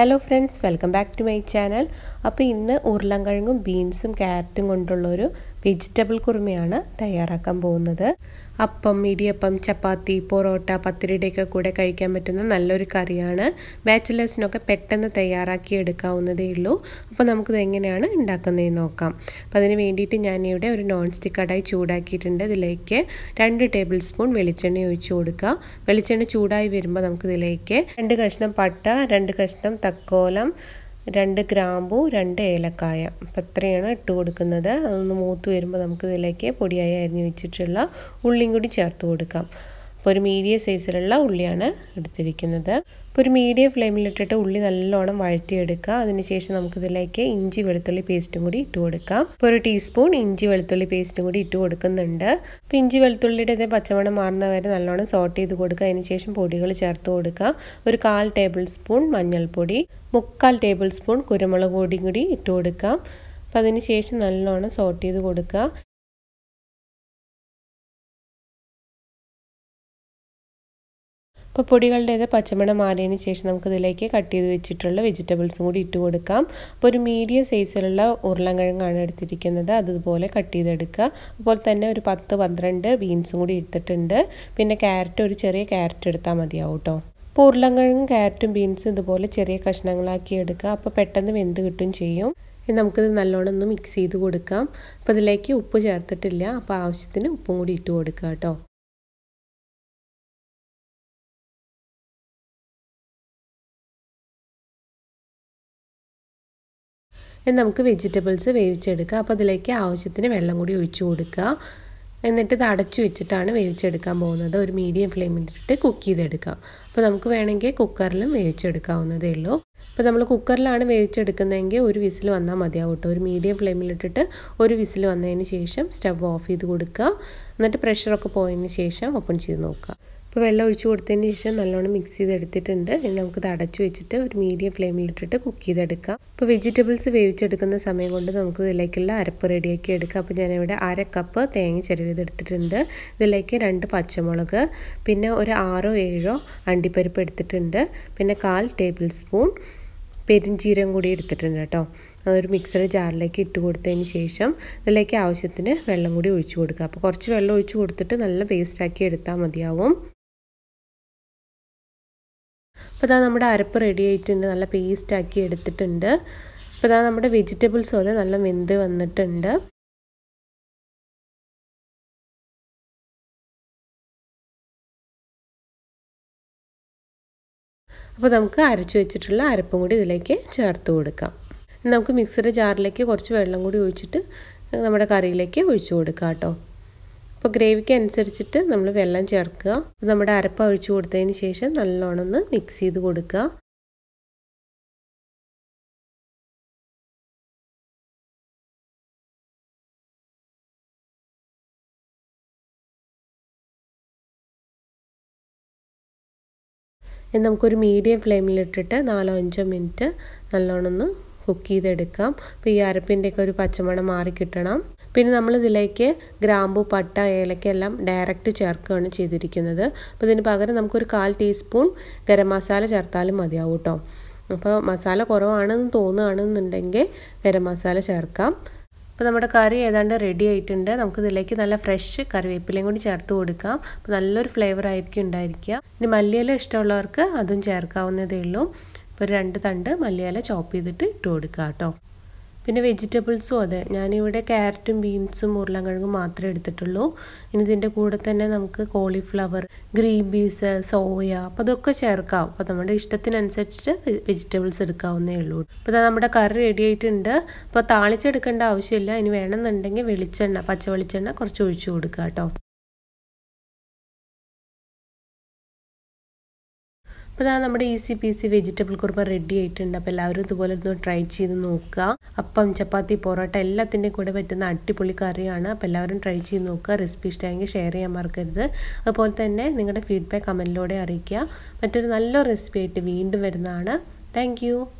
hello friends welcome back to my channel അപ്പോൾ ഇന്ന് ഉരുളൻകിഴങ്ങും ബീൻസും ക്യാരറ്റും കൊണ്ടുള്ളൊരു വെജിറ്റബിൾ കുറുമയാണ് തയ്യാറാക്കാൻ പോകുന്നത് അപ്പം ഇടിയപ്പം ചപ്പാത്തി പൊറോട്ട പത്തിരിയുടെയൊക്കെ കൂടെ കഴിക്കാൻ പറ്റുന്ന നല്ലൊരു കറിയാണ് ബാച്ചിലേഴ്സിനൊക്കെ പെട്ടെന്ന് തയ്യാറാക്കി എടുക്കാവുന്നതേ ഉള്ളൂ അപ്പോൾ നമുക്കിത് എങ്ങനെയാണ് ഉണ്ടാക്കുന്നതെന്ന് നോക്കാം അപ്പോൾ അതിന് വേണ്ടിയിട്ട് ഞാനിവിടെ ഒരു നോൺ സ്റ്റിക്ക് കടായി ചൂടാക്കിയിട്ടുണ്ട് ഇതിലേക്ക് രണ്ട് ടേബിൾ സ്പൂൺ വെളിച്ചെണ്ണ ഒഴിച്ചു കൊടുക്കുക വെളിച്ചെണ്ണ ചൂടായി വരുമ്പോൾ നമുക്കിതിലേക്ക് രണ്ട് കഷ്ണം പട്ട രണ്ട് കഷ്ണം തക്കോലം രണ്ട് ഗ്രാമ്പു രണ്ട് ഏലക്കായ അപ്പം ഇത്രയാണ് ഇട്ട് കൊടുക്കുന്നത് അതൊന്ന് മൂത്ത് വരുമ്പോൾ നമുക്ക് ഇതിലേക്ക് പൊടിയായി അരിഞ്ഞ് വെച്ചിട്ടുള്ള ഉള്ളിയും കൂടി ചേർത്ത് കൊടുക്കാം അപ്പോൾ ഒരു മീഡിയം സൈസിലുള്ള ഉള്ളിയാണ് എടുത്തിരിക്കുന്നത് ഒരു മീഡിയം ഫ്ലെയിമിലിട്ടിട്ട് ഉള്ളി നല്ലോണം വഴറ്റിയെടുക്കുക അതിനുശേഷം നമുക്കിതിലേക്ക് ഇഞ്ചി വെളുത്തുള്ളി പേസ്റ്റും കൂടി ഇട്ട് കൊടുക്കാം ഇപ്പോൾ ഒരു ടീസ്പൂൺ ഇഞ്ചി വെളുത്തുള്ളി പേസ്റ്റും കൂടി ഇട്ട് കൊടുക്കുന്നുണ്ട് അപ്പോൾ ഇഞ്ചി വെളുത്തുള്ളിയുടെ ഇതേ പച്ചമണം മാറുന്നവരെ നല്ലോണം സോട്ട് ചെയ്ത് കൊടുക്കുക അതിനുശേഷം പൊടികൾ ചേർത്ത് കൊടുക്കുക ഒരു കാൽ ടേബിൾ സ്പൂൺ മഞ്ഞൾപ്പൊടി മുക്കാൽ ടേബിൾ സ്പൂൺ കുരുമുളക് പൊടിയും കൂടി ഇട്ട് കൊടുക്കാം അപ്പം അതിന് ശേഷം നല്ലോണം സോട്ട് ചെയ്ത് കൊടുക്കുക അപ്പോൾ പൊടികളുടേത് പച്ചമണം മാറിയതിന് ശേഷം നമുക്കിതിലേക്ക് കട്ട് ചെയ്ത് വെച്ചിട്ടുള്ള വെജിറ്റബിൾസും കൂടി ഇട്ട് കൊടുക്കാം അപ്പോൾ ഒരു മീഡിയം സൈസിലുള്ള ഉരുളങ്കിഴങ്ങാണ് എടുത്തിരിക്കുന്നത് അതുപോലെ കട്ട് ചെയ്തെടുക്കുക അതുപോലെ തന്നെ ഒരു പത്ത് പന്ത്രണ്ട് ബീൻസും കൂടി എടുത്തിട്ടുണ്ട് പിന്നെ ക്യാരറ്റ് ഒരു ചെറിയ ക്യാരറ്റ് എടുത്താൽ മതിയാവും കേട്ടോ അപ്പോൾ ഉരുളങ്കിഴങ്ങും ക്യാരറ്റും ബീൻസും ഇതുപോലെ ചെറിയ കഷ്ണങ്ങളാക്കി എടുക്കുക അപ്പോൾ പെട്ടെന്ന് വെന്ത് കിട്ടും ചെയ്യും നമുക്കിത് നല്ലോണം ഒന്ന് മിക്സ് ചെയ്ത് കൊടുക്കാം അപ്പോൾ ഇതിലേക്ക് ഉപ്പ് ചേർത്തിട്ടില്ല അപ്പോൾ ആവശ്യത്തിന് ഉപ്പും കൂടി ഇട്ട് കൊടുക്കുക കേട്ടോ ഇനി നമുക്ക് വെജിറ്റബിൾസ് വേവിച്ചെടുക്കാം അപ്പോൾ അതിലേക്ക് ആവശ്യത്തിന് വെള്ളം കൂടി ഒഴിച്ചു കൊടുക്കുക എന്നിട്ട് ഇത് അടച്ചു വെച്ചിട്ടാണ് വേവിച്ചെടുക്കാൻ പോകുന്നത് ഒരു മീഡിയം ഇട്ടിട്ട് കുക്ക് ചെയ്തെടുക്കാം അപ്പോൾ നമുക്ക് വേണമെങ്കിൽ കുക്കറിലും വേവിച്ചെടുക്കാവുന്നതേ ഉള്ളൂ അപ്പോൾ നമ്മൾ കുക്കറിലാണ് വേവിച്ചെടുക്കുന്നതെങ്കിൽ ഒരു വിസിൽ വന്നാൽ മതിയാവും കേട്ടോ ഒരു മീഡിയം ഫ്ലെയിമിലിട്ടിട്ട് ഒരു വിസിൽ വന്നതിന് ശേഷം സ്റ്റവ് ഓഫ് ചെയ്ത് കൊടുക്കുക എന്നിട്ട് പ്രഷറൊക്കെ പോയതിന് ശേഷം ഓപ്പൺ ചെയ്ത് നോക്കുക ഇപ്പോൾ വെള്ളം ഒഴിച്ച് കൊടുത്തതിന് ശേഷം നല്ലോണം മിക്സ് ചെയ്തെടുത്തിട്ടുണ്ട് ഇനി നമുക്കിത് അടച്ചു വെച്ചിട്ട് ഒരു മീഡിയം ഫ്ലെയിമിലിട്ടിട്ട് കുക്ക് ചെയ്തെടുക്കാം ഇപ്പോൾ വെജിറ്റബിൾസ് വേവിച്ചെടുക്കുന്ന സമയം കൊണ്ട് നമുക്ക് ഇതിലേക്കുള്ള അരപ്പ് റെഡിയാക്കി എടുക്കാം അപ്പോൾ ഞാനിവിടെ അര കപ്പ് തേങ്ങ ചെരുവ് ചെയ്തെടുത്തിട്ടുണ്ട് ഇതിലേക്ക് രണ്ട് പച്ചമുളക് പിന്നെ ഒരു ആറോ ഏഴോ അണ്ടിപ്പരിപ്പ് എടുത്തിട്ടുണ്ട് പിന്നെ കാൽ ടേബിൾ സ്പൂൺ പെരിഞ്ചീരം കൂടി എടുത്തിട്ടുണ്ട് കേട്ടോ അതൊരു മിക്സർ ജാറിലേക്ക് ഇട്ട് കൊടുത്തതിന് ശേഷം ഇതിലേക്ക് ആവശ്യത്തിന് വെള്ളം കൂടി ഒഴിച്ചു കൊടുക്കുക അപ്പോൾ കുറച്ച് വെള്ളം ഒഴിച്ചു കൊടുത്തിട്ട് നല്ല പേസ്റ്റാക്കി എടുത്താൽ മതിയാവും അപ്പോൾ ഇതാ നമ്മുടെ അരപ്പ് റെഡി ആയിട്ടുണ്ട് നല്ല പേസ്റ്റാക്കി എടുത്തിട്ടുണ്ട് അപ്പോൾ ഇതാ നമ്മുടെ വെജിറ്റബിൾസ് വരെ നല്ല വെന്ത് വന്നിട്ടുണ്ട് അപ്പോൾ നമുക്ക് അരച്ചു വെച്ചിട്ടുള്ള അരപ്പും കൂടി ഇതിലേക്ക് ചേർത്ത് കൊടുക്കാം നമുക്ക് മിക്സിയുടെ ജാറിലേക്ക് കുറച്ച് വെള്ളം കൂടി ഒഴിച്ചിട്ട് നമ്മുടെ കറിയിലേക്ക് ഒഴിച്ചു കൊടുക്കാം കേട്ടോ അപ്പോൾ ഗ്രേവിക്ക് അനുസരിച്ചിട്ട് നമ്മൾ വെള്ളം ചേർക്കുക നമ്മുടെ അരപ്പ് ഒഴിച്ചു കൊടുത്തതിന് ശേഷം നല്ലോണം ഒന്ന് മിക്സ് ചെയ്ത് കൊടുക്കുക നമുക്കൊരു മീഡിയം ഫ്ലെയിമിലിട്ടിട്ട് നാലോ അഞ്ചോ മിനിറ്റ് നല്ലോണം ഒന്ന് കുക്ക് ചെയ്തെടുക്കാം അപ്പോൾ ഈ അരപ്പിൻ്റെയൊക്കെ ഒരു പച്ചമണം മാറി കിട്ടണം പിന്നെ നമ്മൾ ഇതിലേക്ക് ഗ്രാമ്പു പട്ട ഏലക്ക എല്ലാം ഡയറക്റ്റ് ചേർക്കുകയാണ് ചെയ്തിരിക്കുന്നത് അപ്പോൾ ഇതിന് പകരം നമുക്കൊരു കാൽ ടീസ്പൂൺ ഗരം മസാല ചേർത്താലും മതിയാവും കേട്ടോ അപ്പോൾ മസാല കുറവാണെന്ന് തോന്നുകയാണെന്നുണ്ടെങ്കിൽ ഗരം മസാല ചേർക്കാം അപ്പോൾ നമ്മുടെ കറി ഏതാണ്ട് റെഡി ആയിട്ടുണ്ട് നമുക്കിതിലേക്ക് നല്ല ഫ്രഷ് കറിവേപ്പിലയും കൂടി ചേർത്ത് കൊടുക്കാം അപ്പോൾ നല്ലൊരു ഫ്ലേവർ ആയിരിക്കും ഉണ്ടായിരിക്കുക ഇനി മല്ലിയില ഇഷ്ടമുള്ളവർക്ക് അതും ചേർക്കാവുന്നതേ ഉള്ളൂ ഒരു രണ്ട് തണ്ട് മല്ലിയില ചോപ്പ് ചെയ്തിട്ട് ഇട്ട് കൊടുക്കുക കേട്ടോ പിന്നെ വെജിറ്റബിൾസും അതെ ഞാനിവിടെ ക്യാരറ്റും ബീൻസും ഉരുളക്കിഴങ്ങും മാത്രമേ എടുത്തിട്ടുള്ളൂ ഇനി ഇതിൻ്റെ കൂടെ തന്നെ നമുക്ക് കോളിഫ്ലവർ ഗ്രീൻ പീസ് സോയ അപ്പോൾ അതൊക്കെ ചേർക്കാം അപ്പോൾ നമ്മുടെ ഇഷ്ടത്തിനനുസരിച്ചിട്ട് വെജിറ്റബിൾസ് എടുക്കാവുന്നേ ഉള്ളൂ അപ്പോൾ ഇതാ നമ്മുടെ കറി റെഡി ആയിട്ടുണ്ട് അപ്പോൾ താളിച്ചെടുക്കേണ്ട ആവശ്യമില്ല ഇനി വേണമെന്നുണ്ടെങ്കിൽ വെളിച്ചെണ്ണ പച്ച വെളിച്ചെണ്ണ കുറച്ച് ഒഴിച്ചു കൊടുക്കുക കേട്ടോ അപ്പോൾ ഇതാ നമ്മുടെ easy peasy vegetable kurma ready ആയിട്ടുണ്ട് അപ്പോൾ എല്ലാവരും ഇതുപോലെ ഒന്ന് ട്രൈ ചെയ്ത് നോക്കുക അപ്പം ചപ്പാത്തി പൊറോട്ട എല്ലാത്തിൻ്റെയും കൂടെ പറ്റുന്ന അടിപൊളി കറിയാണ് അപ്പോൾ എല്ലാവരും ട്രൈ ചെയ്ത് നോക്കുക റെസിപ്പി ഇഷ്ടമായെങ്കിൽ ഷെയർ ചെയ്യാൻ മറക്കരുത് അതുപോലെ തന്നെ നിങ്ങളുടെ ഫീഡ്ബാക്ക് കമൻറ്റിലൂടെ അറിയിക്കുക മറ്റൊരു നല്ല റെസിപ്പി ആയിട്ട് വീണ്ടും വരുന്നതാണ് താങ്ക്